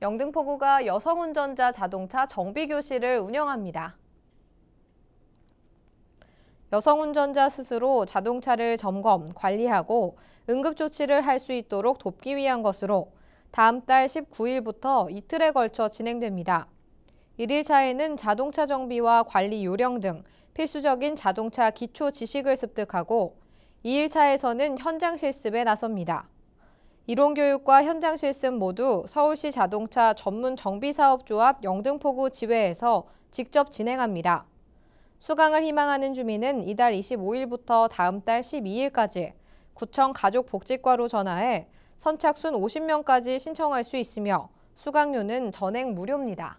영등포구가 여성운전자 자동차 정비교실을 운영합니다. 여성운전자 스스로 자동차를 점검, 관리하고 응급조치를 할 수 있도록 돕기 위한 것으로 다음 달 19일부터 이틀에 걸쳐 진행됩니다. 1일차에는 자동차 정비와 관리 요령 등 필수적인 자동차 기초 지식을 습득하고 2일차에서는 현장 실습에 나섭니다. 이론교육과 현장 실습 모두 서울시 자동차 전문 정비사업조합 영등포구 지회에서 직접 진행합니다. 수강을 희망하는 주민은 이달 25일부터 다음 달 12일까지 구청 가족복지과로 전화해 선착순 50명까지 신청할 수 있으며 수강료는 전액 무료입니다.